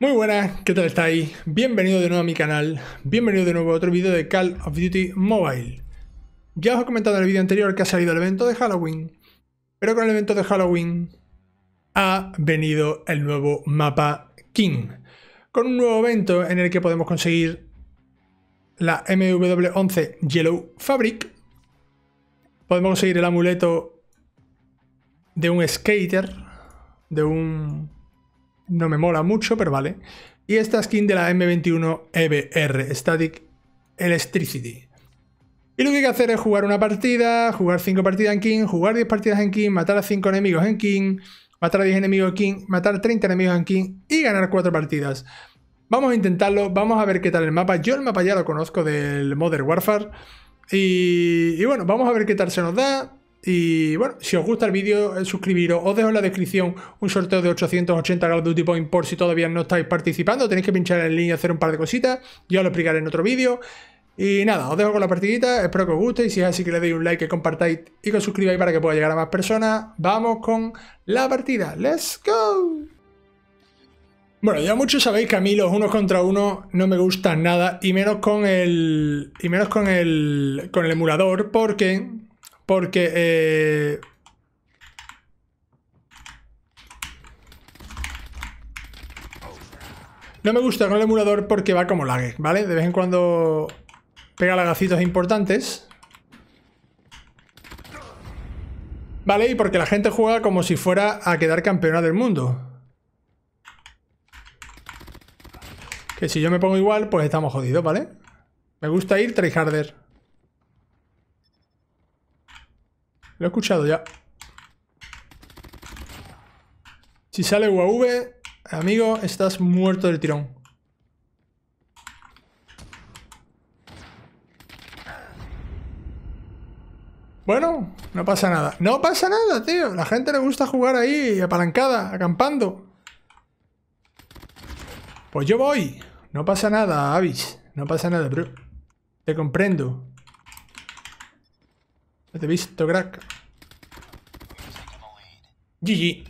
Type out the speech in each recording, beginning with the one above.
Muy buenas, ¿qué tal estáis? Bienvenido de nuevo a mi canal, bienvenido de nuevo a otro vídeo de Call of Duty Mobile. Ya os he comentado en el vídeo anterior que ha salido el evento de Halloween, pero con el evento de Halloween ha venido el nuevo mapa King, con un nuevo evento en el que podemos conseguir la MW11 Yellow Fabric, podemos conseguir el amuleto de un skater, de un no me mola mucho, pero vale. Y esta skin de la M21 EBR, Static Electricity. Y lo que hay que hacer es jugar una partida, jugar 5 partidas en King, jugar 10 partidas en King, matar a 5 enemigos en King, matar a 10 enemigos en King, matar 30 enemigos en King y ganar 4 partidas. Vamos a intentarlo, vamos a ver qué tal el mapa. Yo el mapa ya lo conozco del Modern Warfare. Y, y bueno, vamos a ver qué tal se nos da. Y bueno, si os gusta el vídeo, eh, suscribiros. Os dejo en la descripción un sorteo de 880 grados de Duty Point por si todavía no estáis participando. Tenéis que pinchar en línea y hacer un par de cositas. Yo os lo explicaré en otro vídeo. Y nada, os dejo con la partidita. Espero que os guste. Y si es así, que le deis un like, que compartáis y que os suscribáis para que pueda llegar a más personas. Vamos con la partida. ¡Let's go! Bueno, ya muchos sabéis que a mí los unos contra uno no me gustan nada y menos con el y menos con el con el emulador porque porque... Eh, no me gusta con el emulador porque va como lague, ¿vale? De vez en cuando pega lagacitos importantes. Vale, y porque la gente juega como si fuera a quedar campeona del mundo. Que si yo me pongo igual, pues estamos jodidos, ¿vale? Me gusta ir harder Lo he escuchado ya. Si sale UAV, amigo, estás muerto del tirón. Bueno, no pasa nada. ¡No pasa nada, tío! La gente le gusta jugar ahí, apalancada, acampando. Pues yo voy. No pasa nada, Avis. No pasa nada, bro. Te comprendo te he visto, crack. GG.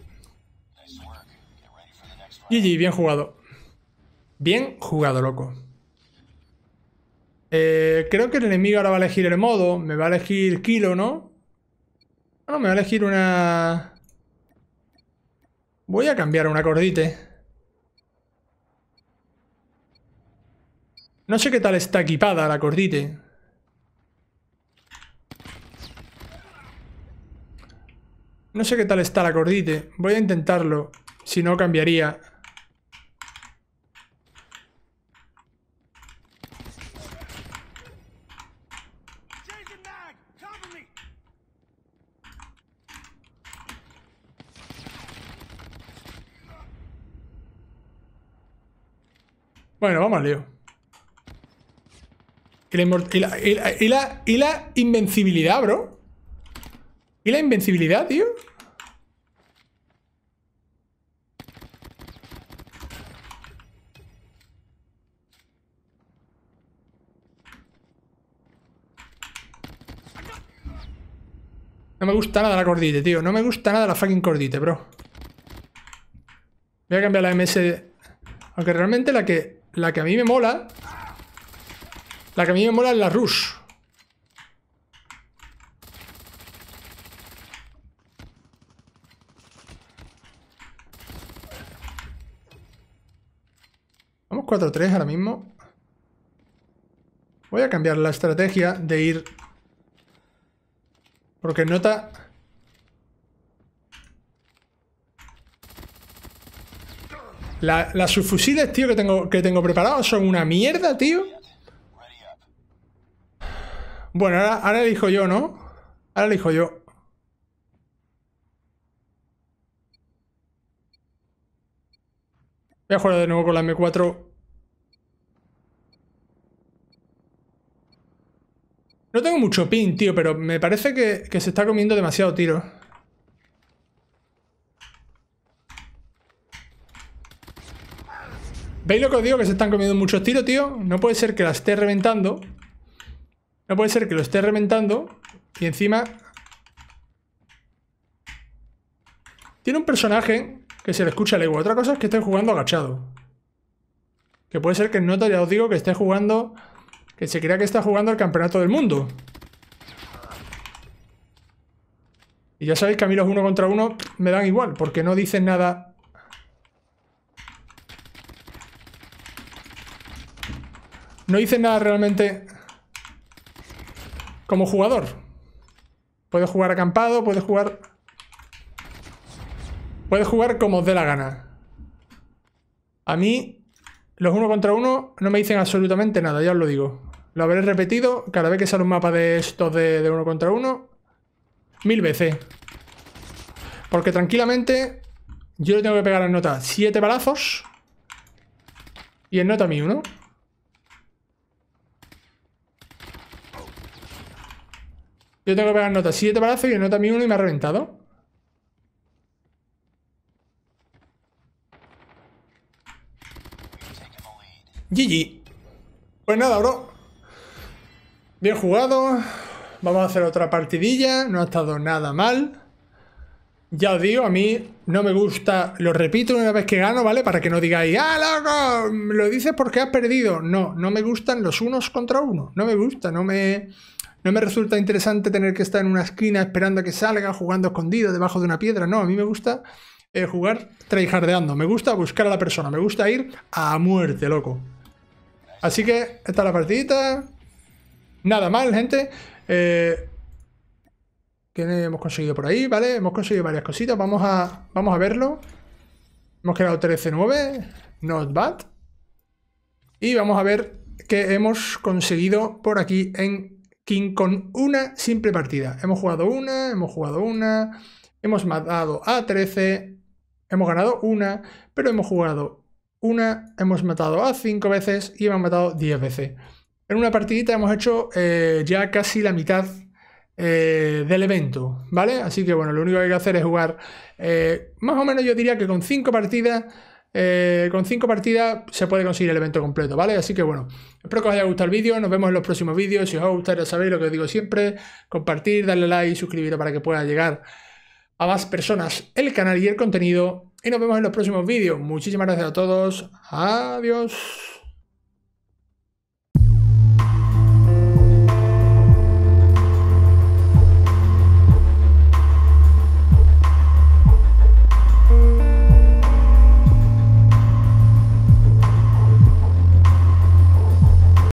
GG, bien jugado. Bien jugado, loco. Eh, creo que el enemigo ahora va a elegir el modo. Me va a elegir kilo, ¿no? No, ah, me va a elegir una... Voy a cambiar una cordite. No sé qué tal está equipada la cordite. No sé qué tal está la cordite. Voy a intentarlo. Si no, cambiaría. Bueno, vamos Leo. Y la, y la, invencibilidad, bro. ¿Y la invencibilidad, tío? No me gusta nada la cordite, tío. No me gusta nada la fucking cordite, bro. Voy a cambiar la MS... Aunque realmente la que, la que a mí me mola... La que a mí me mola es la Rush. 4-3 ahora mismo. Voy a cambiar la estrategia de ir... Porque nota... las subfusiles, tío, que tengo, que tengo preparados son una mierda, tío. Bueno, ahora, ahora elijo yo, ¿no? Ahora elijo yo. Voy a jugar de nuevo con la M4 No tengo mucho pin, tío, pero me parece que, se está comiendo demasiado tiro. ¿Veis lo que os digo? Que se están comiendo muchos tiros, tío. No puede ser que la esté reventando. No puede ser que lo esté reventando. Y encima... Tiene un personaje que se le escucha igual. Otra cosa es que esté jugando agachado. Que puede ser que el nota, ya os digo, que esté jugando que se crea que está jugando al campeonato del mundo. Y ya sabéis que a mí los uno contra uno me dan igual, porque no dicen nada... No dicen nada realmente como jugador. Puedes jugar acampado, puedes jugar... Puedes jugar como os dé la gana. A mí, los uno contra uno no me dicen absolutamente nada, ya os lo digo. Lo habré repetido cada vez que sale un mapa de estos de, uno contra uno. Mil veces. Porque tranquilamente yo le tengo que pegar en nota 7 balazos. Y en nota mi uno. Yo tengo que pegar nota 7 balazos y en nota mi uno y me ha reventado. GG. Pues nada, bro. Bien jugado. Vamos a hacer otra partidilla. No ha estado nada mal. Ya os digo, a mí no me gusta. Lo repito una vez que gano, ¿vale? Para que no digáis, ¡ah, loco! Lo dices porque has perdido. No, no me gustan los unos contra uno. No me gusta, no me. No me resulta interesante tener que estar en una esquina esperando a que salga, jugando escondido debajo de una piedra. No, a mí me gusta eh, jugar tryhardeando. Me gusta buscar a la persona. Me gusta ir a muerte, loco. Así que, esta es la partidita. Nada mal, gente. Eh, ¿Qué hemos conseguido por ahí? ¿Vale? Hemos conseguido varias cositas. Vamos a, vamos a verlo. Hemos quedado 13-9. Not bad. Y vamos a ver qué hemos conseguido por aquí en King con una simple partida. Hemos jugado una, hemos jugado una, hemos matado a 13, hemos ganado una, pero hemos jugado una, hemos matado a 5 veces y hemos matado 10 veces. En una partidita hemos hecho eh, ya casi la mitad eh, del evento, ¿vale? Así que bueno, lo único que hay que hacer es jugar eh, más o menos yo diría que con cinco partidas. con cinco partidas se puede conseguir el evento completo, ¿vale? Así que bueno, espero que os haya gustado el vídeo, nos vemos en los próximos vídeos, si os ha gustado ya sabéis lo que os digo siempre, compartir, darle like, y suscribiros para que pueda llegar a más personas el canal y el contenido, y nos vemos en los próximos vídeos. Muchísimas gracias a todos, adiós.